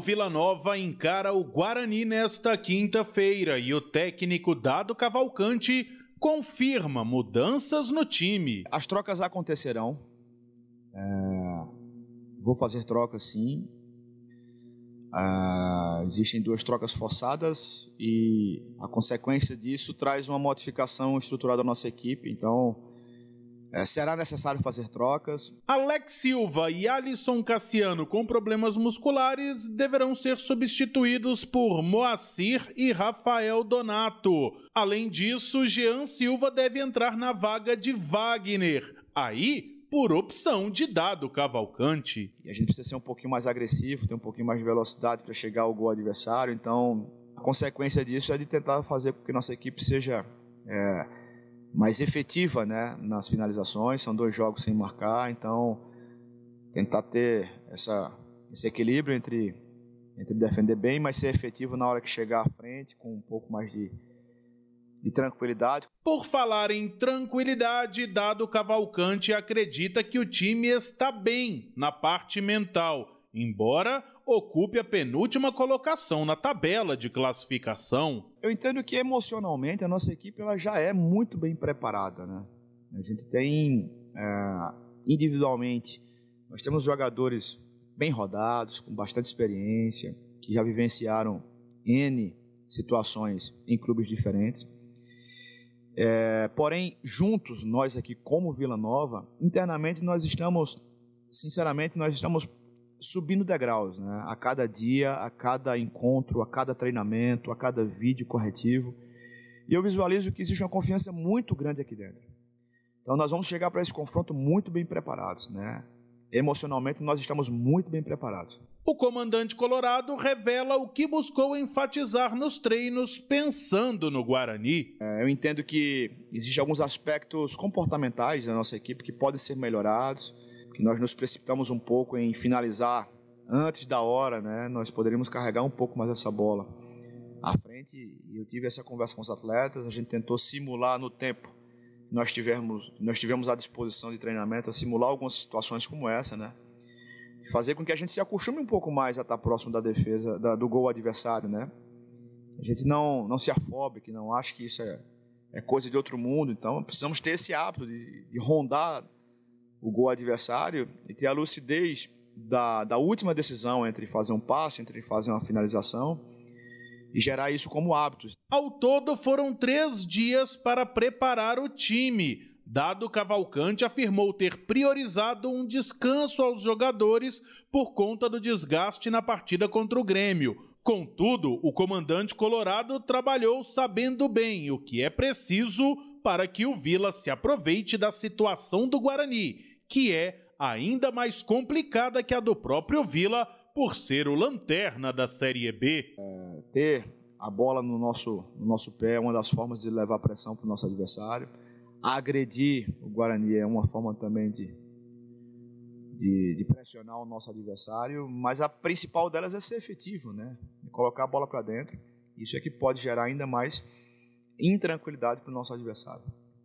O Vila Nova encara o Guarani nesta quinta-feira e o técnico Dado Cavalcante confirma mudanças no time. As trocas acontecerão. É... Vou fazer trocas sim. É... Existem duas trocas forçadas e a consequência disso traz uma modificação estruturada da nossa equipe. Então, é, será necessário fazer trocas. Alex Silva e Alisson Cassiano, com problemas musculares, deverão ser substituídos por Moacir e Rafael Donato. Além disso, Jean Silva deve entrar na vaga de Wagner. Aí, por opção de dado Cavalcante. E a gente precisa ser um pouquinho mais agressivo, ter um pouquinho mais de velocidade para chegar ao gol adversário. Então, a consequência disso é de tentar fazer com que nossa equipe seja. É mais efetiva né, nas finalizações. São dois jogos sem marcar, então tentar ter essa, esse equilíbrio entre, entre defender bem, mas ser efetivo na hora que chegar à frente, com um pouco mais de, de tranquilidade. Por falar em tranquilidade, Dado Cavalcante acredita que o time está bem na parte mental, embora ocupe a penúltima colocação na tabela de classificação. Eu entendo que emocionalmente a nossa equipe ela já é muito bem preparada, né? A gente tem é, individualmente, nós temos jogadores bem rodados, com bastante experiência, que já vivenciaram N situações em clubes diferentes. É, porém, juntos, nós aqui como Vila Nova, internamente nós estamos, sinceramente, nós estamos subindo degraus, né? A cada dia, a cada encontro, a cada treinamento, a cada vídeo corretivo. E eu visualizo que existe uma confiança muito grande aqui dentro. Então nós vamos chegar para esse confronto muito bem preparados, né? Emocionalmente nós estamos muito bem preparados. O comandante Colorado revela o que buscou enfatizar nos treinos pensando no Guarani. É, eu entendo que existem alguns aspectos comportamentais da nossa equipe que podem ser melhorados que nós nos precipitamos um pouco em finalizar antes da hora, né? Nós poderíamos carregar um pouco mais essa bola à frente. eu tive essa conversa com os atletas, a gente tentou simular no tempo que nós tivemos, nós tivemos à disposição de treinamento, simular algumas situações como essa, né? Fazer com que a gente se acostume um pouco mais a estar próximo da defesa, da, do gol adversário, né? A gente não, não se afobe, que não acha que isso é, é coisa de outro mundo. Então, precisamos ter esse hábito de, de rondar o gol adversário e ter a lucidez da, da última decisão entre fazer um passe, entre fazer uma finalização e gerar isso como hábitos. Ao todo, foram três dias para preparar o time. Dado Cavalcante afirmou ter priorizado um descanso aos jogadores por conta do desgaste na partida contra o Grêmio. Contudo, o comandante colorado trabalhou sabendo bem o que é preciso para que o Vila se aproveite da situação do Guarani, que é ainda mais complicada que a do próprio Vila por ser o lanterna da Série B. É, ter a bola no nosso, no nosso pé é uma das formas de levar pressão para o nosso adversário. Agredir o Guarani é uma forma também de, de, de, pressionar o nosso adversário, mas a principal delas é ser efetivo, né? Colocar a bola para dentro. Isso é que pode gerar ainda mais intranquilidade para o nosso adversário.